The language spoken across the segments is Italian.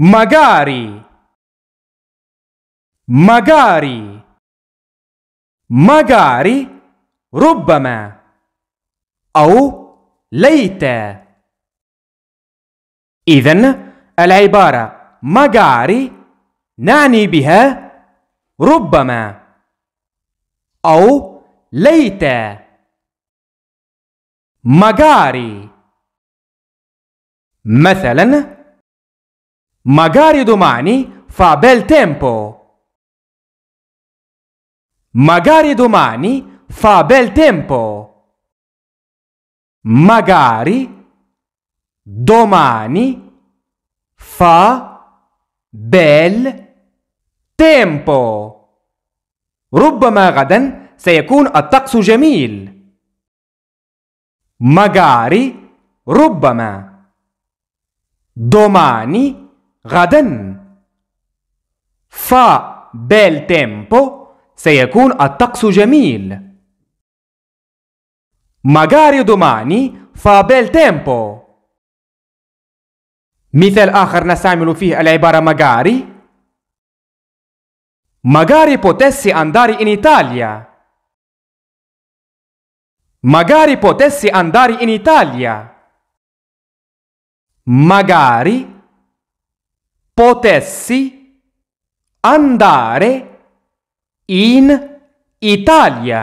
magari magari magari ربما أو ليت إذن العبارة magari نعني بها ربما أو ليت magari مثلاً Magari domani fa bel tempo. Magari domani fa bel tempo. Magari domani fa bel tempo. ربما غدا سيكون الطقس جميل. magari ربما domani غدا fa bel tempo سيكون الطقس جميل magari domani fa bel tempo مثال آخر نستعمل فيه العبارة magari magari potessi andare in Italia magari potessi andare in Italia magari potessi andare in Italia.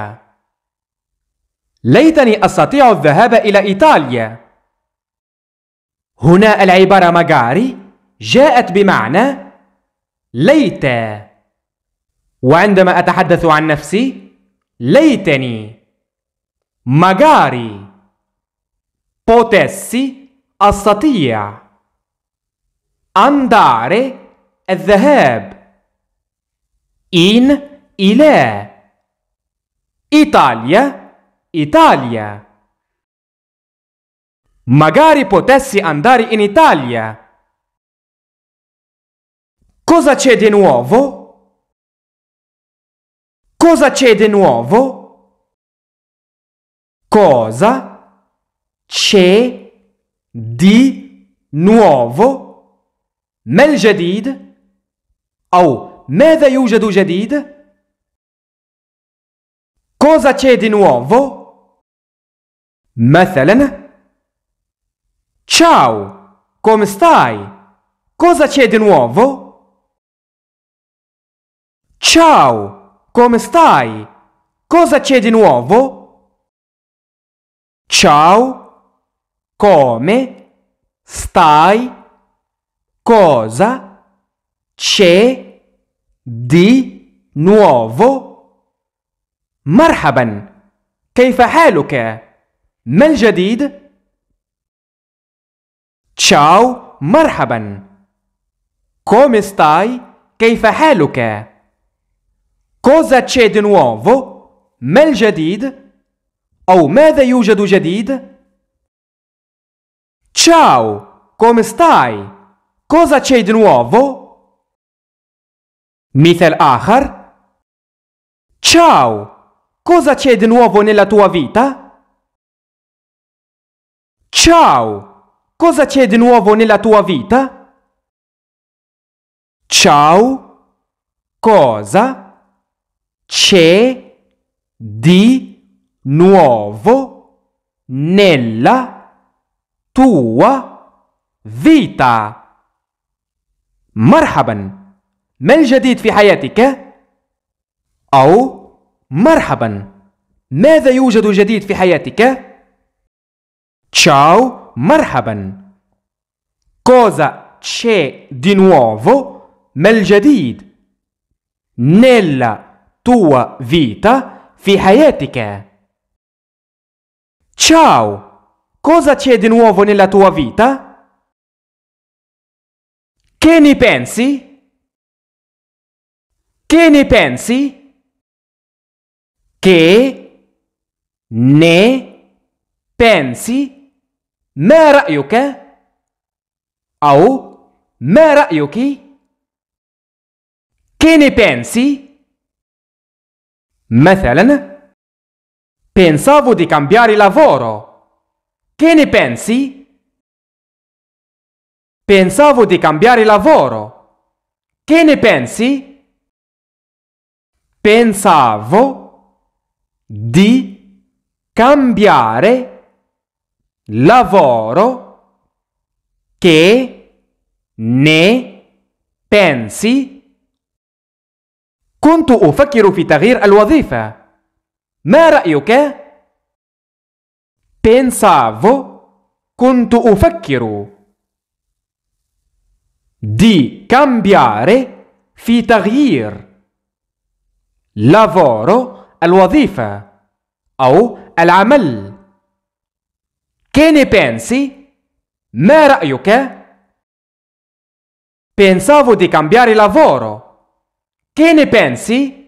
ليتني أستطيع الذهاب إلى إيطاليا هنا العبارة مجاري جاءت بمعنى ليت وعندما أتحدث عن نفسي ليتني مجاري بوتسي أستطيع andare الذهاب in إلى Italia Italia Magari potessi andare in Italia. Cosa c'è di nuovo? Cosa c'è di nuovo? Cosa c'è di nuovo? ما الجديد او ماذا يوجد جديد cosa c'è di nuovo مثلا ciao come stai cosa c'è di nuovo ciao come stai cosa c'è di nuovo ciao come stai cosa c'è di nuovo مرحبا كيف حالك ما الجديد تشاو مرحبا come stai كيف حالك cosa c'è di nuovo ما الجديد أو ماذا يوجد جديد؟ تشاو come stai? Cosa c'è di nuovo? Mithal akhar. Ciao! Cosa c'è di nuovo nella tua vita? Ciao! Cosa c'è di nuovo nella tua vita? Ciao! Cosa c'è di nuovo nella tua vita? مرحبا ما الجديد في حياتك او مرحبا ماذا يوجد جديد في حياتك تشاو مرحبا كوزا تشي دي نوفو ما الجديد نيلا توا فيتا في حياتك تشاو كوزا تشي دي نوفو نيلا توا فيتا Che ne pensi? Che ne pensi? Che ne pensi? ما رأيك؟ أو ما رأيك؟ Che ne pensi? مثلا Pensavo di cambiare lavoro. Che ne pensi? Pensavo di cambiare lavoro. Che ne pensi? Pensavo di cambiare lavoro. Che ne pensi? كنت أفكر في تغيير الوظيفة. ما رأيك؟ Pensavo, كنت أفكر di cambiare في تغيير lavoro الوظيفة أو العمل che ne pensi? ما رأيك؟ Pensavo di cambiare lavoro. Che ne pensi?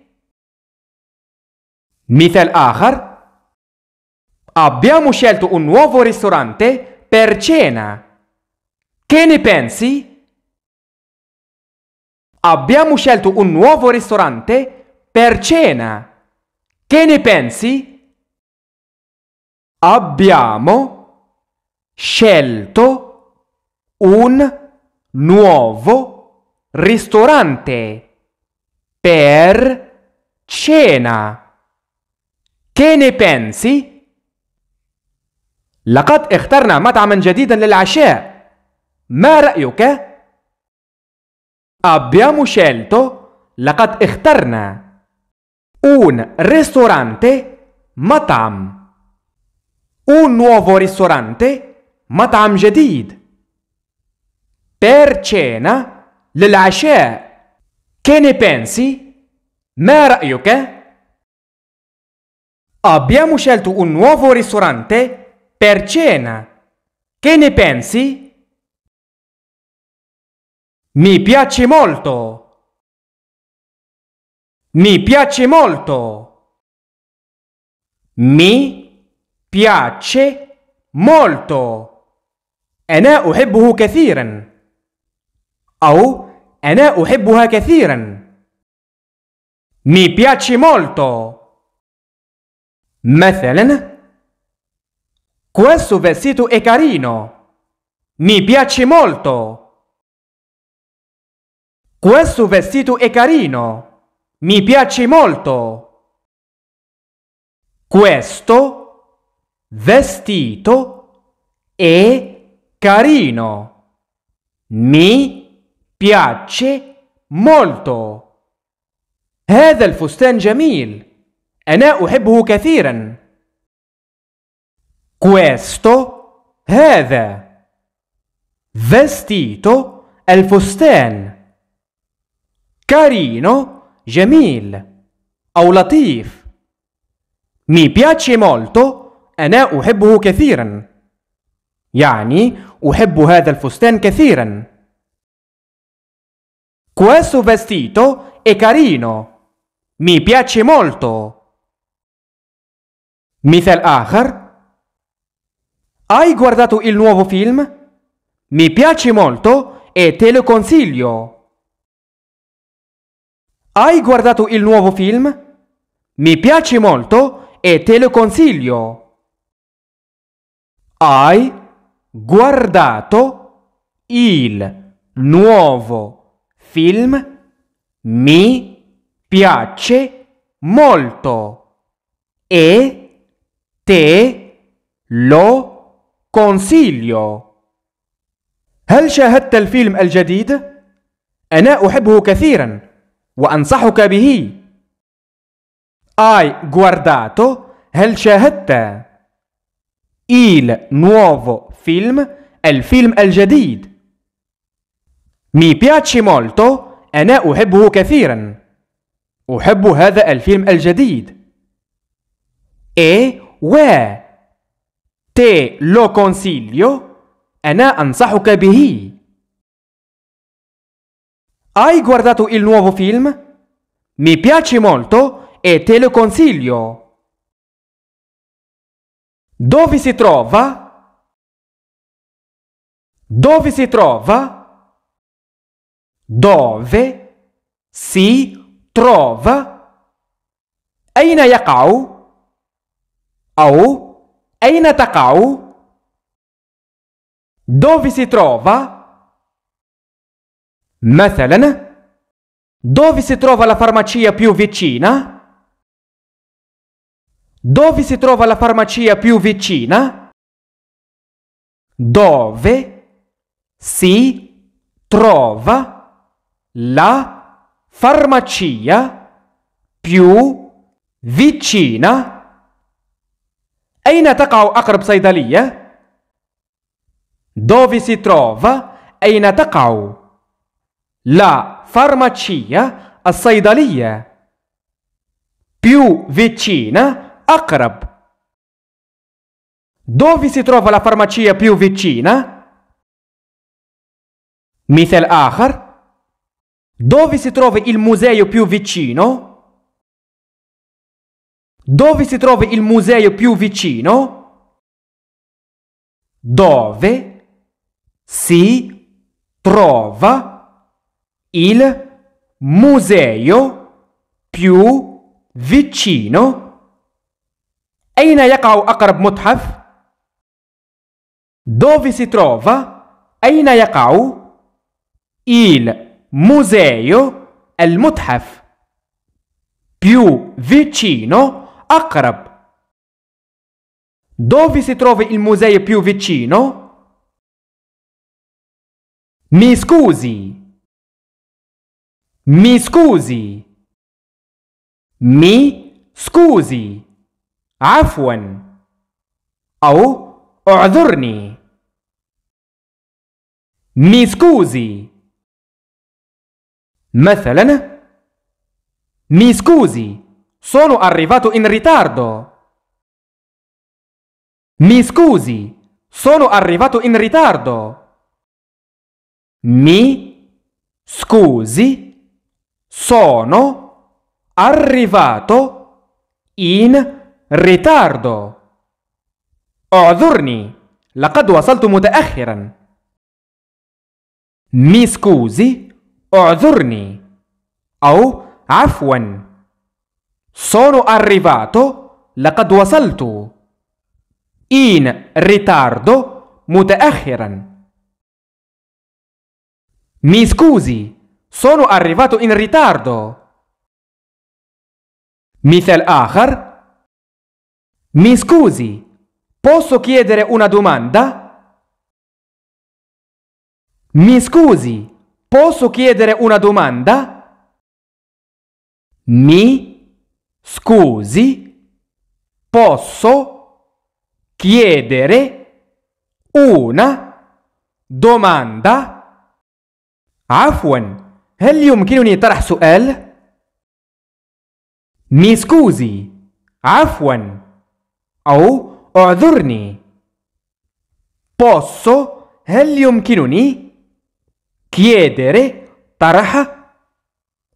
مثال آخر Abbiamo scelto un nuovo ristorante per cena. Che ne pensi? Abbiamo scelto un nuovo ristorante per cena. Che ne pensi? Abbiamo scelto un nuovo ristorante per cena. Che ne pensi? لقد اخترنا مطعما جديدا للعشاء ما رأيك؟ Abbiamo scelto لقد اخترنا un ristorante matam un nuovo ristorante matam جديد per cena للعشاء che ne pensi? ما رأيك؟ Abbiamo scelto un nuovo ristorante per cena. Che ne pensi? Mi piace molto. Mi piace molto. Mi piace molto. أنا أحبه كثيرا أو أنا أحبها كثيرا. Mi piace molto. مثلا Questo vestito è carino. Mi piace molto. Questo vestito è carino. Mi piace molto. Questo vestito è carino. Mi piace molto. هذا الفستان جميل. أنا أحبه كثيرا. Questo هذا vestito الفستان carino, gemil, o latif. Mi piace molto, أنا أحبه كثيرا. يعني أحب هذا الفستان كثيرا. Questo vestito è carino. Mi piace molto. مثال آخر Hai guardato il nuovo film? Mi piace molto e te lo consiglio. Hai guardato il nuovo film? Mi piace molto e te lo consiglio. Hai guardato il nuovo film? Mi piace molto e te lo consiglio. هل شاهدت الفيلم الجديد؟ أنا أحبه كثيراً. وأنصحك به Hai guardato هل شاهدت il nuovo film الفيلم الجديد Mi piace molto أنا أحبه كثيرا أحب هذا الفيلم الجديد E و Te lo consiglio أنا أنصحك به Hai guardato il nuovo film? Mi piace molto e te lo consiglio. Dove si trova? Dove si trova? Dove si trova? أين يقع؟ أو أين تقع؟ Dove si trova? مثلا dove si trova la farmacia più vicina? Dove si trova la farmacia più vicina? Dove si trova la farmacia più vicina? Aina تقع أقرب صيدلية؟ dove si trova Aina تقع la farmacia, as-saydaliya. Più vicina, akrab. Dove si trova la farmacia più vicina? مثال Akhar. Dove si trova il museo più vicino? Dove si trova il museo più vicino? Dove si trova il museo più vicino أين يقع أقرب متحف؟ Dove si trova? أين يقع؟ Il museo al المتحف più vicino أقرب Dove si trova il museo più vicino? Mi scusi, mi scusi. Mi scusi. عفوا O اعذرني. Mi scusi. مثلا Mi scusi. Sono arrivato in ritardo. Mi scusi, sono arrivato in ritardo. Mi scusi, sono arrivato in ritardo. اعذرني لقد وصلت متأخرا. Mi scusi, اعذرني أو عفوا. Sono arrivato, لقد وصلت. In ritardo, متأخرا. Mi scusi, sono arrivato in ritardo. مثال آخر Mi scusi, posso chiedere una domanda? Mi scusi, posso chiedere una domanda? Mi scusi, posso chiedere una domanda? Afwan. هل يمكنني طرح سؤال؟ مي سكوزي عفوا أو اعذرني posso هل يمكنني chiedere طرح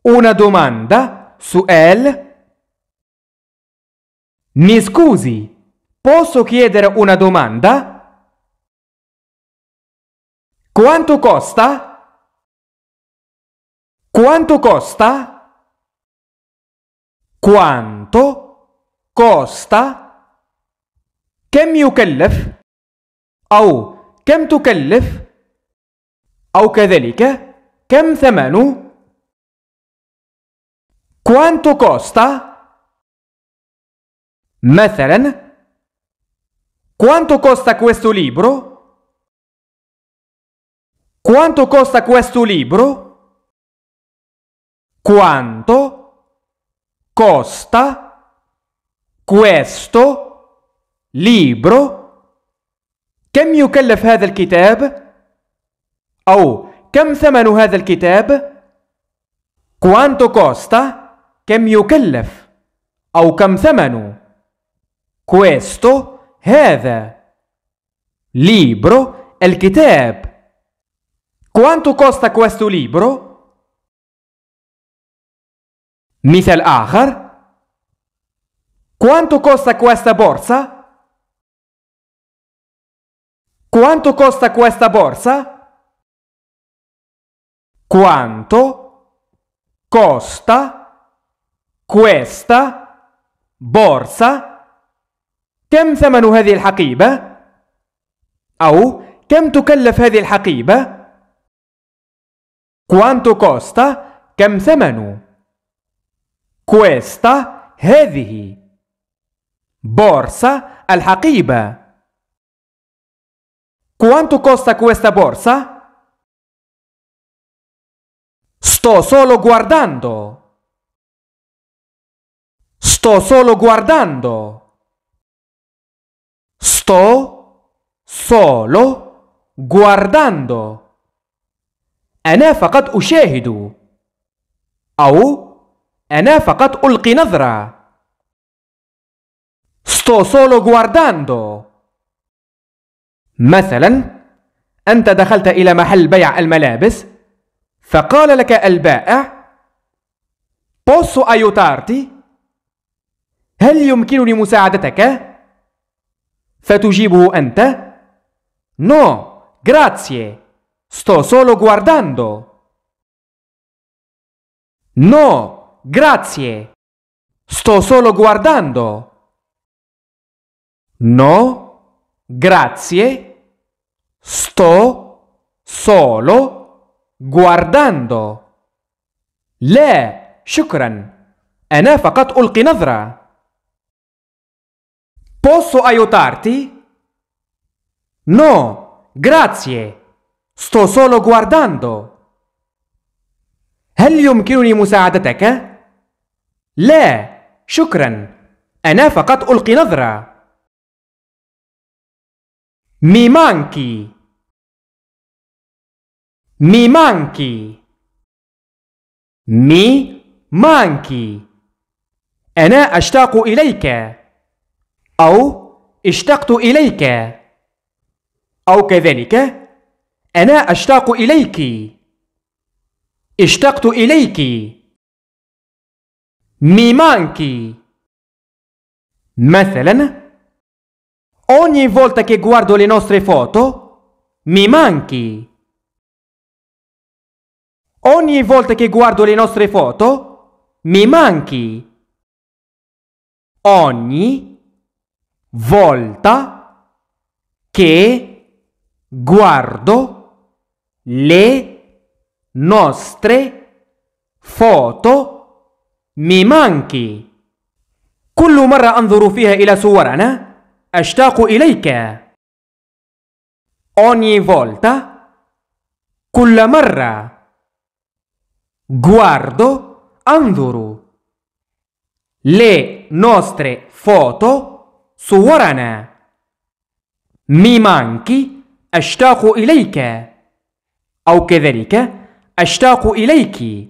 una domanda suel? mi scusi posso chiedere una domanda quanto costa quanto costa? Quanto costa? كم يكلف؟ أو كم تكلف؟ أو كذلك كم ثمنه؟ Quanto costa? مثلا Quanto costa questo libro? Quanto costa questo libro? quanto costa questo libro كم يكلف هذا الكتاب او كم ثمن هذا الكتاب quanto costa كم يكلف او كم ثمن؟ questo هذا libro الكتاب quanto costa questo libro مثال آخر Quanto costa questa borsa? Quanto costa questa borsa? Quanto costa questa borsa? كم ثمن هذه الحقيبة؟ أو كم تكلف هذه الحقيبة؟ Quanto costa? كم ثمنه؟ questa هذه borsa al-haqiba quanto costa questa borsa? Sto solo guardando. Sto solo guardando. Sto solo guardando. أنا فقط ushahidu. Au أنا فقط ألقي نظرة. Sto solo guardando. مثلا أنت دخلت إلى محل بيع الملابس فقال لك البائع Posso aiutarti؟ هل يمكنني مساعدتك؟ فتجيبه أنت No, grazie. Sto solo guardando. No, grazie. Sto solo guardando. No, grazie. Sto solo guardando. لا شكرا أنا فقط ألقي نظرة Posso aiutarti? No, grazie. Sto solo guardando. هل يمكنني مساعدتك؟ لا شكرا أنا فقط ألقي نظرة مي مانكي مي مانكي مي مانكي أنا أشتاق إليك أو اشتقت إليك أو كذلك أنا أشتاق إليك اشتقت إليك Mi manchi! مثلا Ogni volta che guardo le nostre foto, mi manchi! Ogni volta che guardo le nostre foto, mi manchi! Ogni volta che guardo le nostre foto, ميمانكي كل مرة أنظر فيها إلى صورنا أشتاق إليك أوني فولتا كل مرة غواردو أنظر لي نوستري فوتو صورنا ميمانكي أشتاق إليك أو كذلك أشتاق إليكِ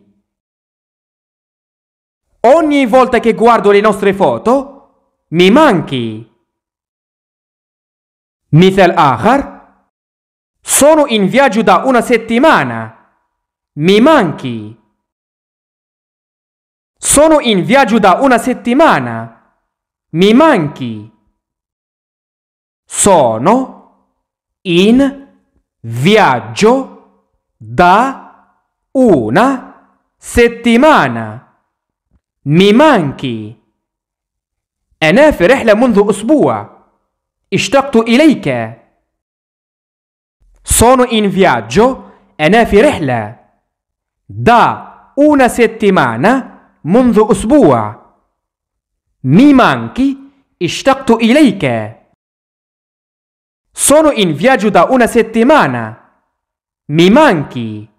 ogni volta che guardo le nostre foto, mi manchi. Mithal akhar, sono in viaggio da una settimana, mi manchi. Sono in viaggio da una settimana, mi manchi. Sono in viaggio da una settimana. مي مانكي أنا في رحلة منذ أسبوع اشتقت إليك Sono in viaggio أنا في رحلة da una settimana منذ أسبوع Mi manchi اشتقت إليك Sono in viaggio da una settimana Mi manchi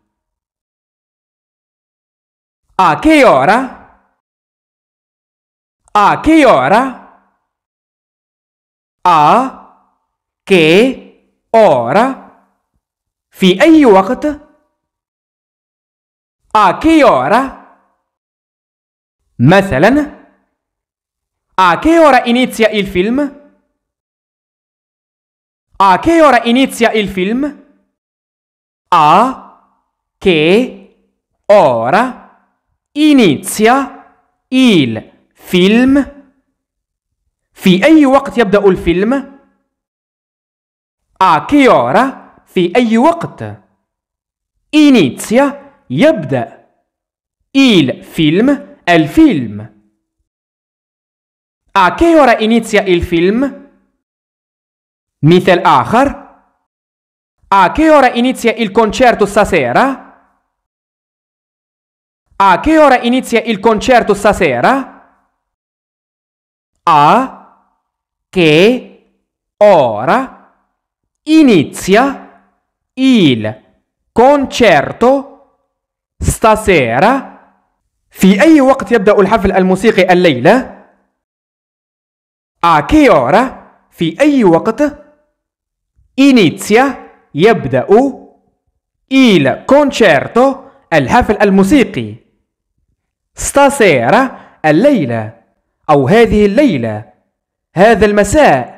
A che ora? A che ora? A che ora? في أي وقت؟ A che ora? مثلا A che ora inizia il film? A che ora inizia il film? A che ora inizia il فيلم في أي وقت يبدأ الفيلم؟ A che ora في أي وقت؟ Inizia يبدأ il film الفيلم A che ora inizia il film? مثال آخر A che ora inizia il concerto stasera? A che ora inizia il concerto stasera? a che ora inizia il concerto stasera في أي وقت يبدأ الحفل الموسيقي الليلة؟ A che ora في أي وقت inizia يبدأ il concerto الحفل الموسيقي stasera الليلة أو هذه الليلة هذا المساء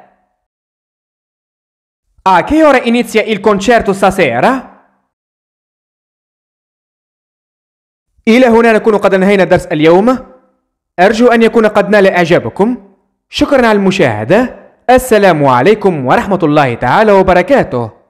A آه، che ora inizia il concerto stasera? إلى هنا نكون قد انهينا درس اليوم أرجو أن يكون قد نال إعجابكم شكرا على المشاهدة السلام عليكم ورحمة الله تعالى وبركاته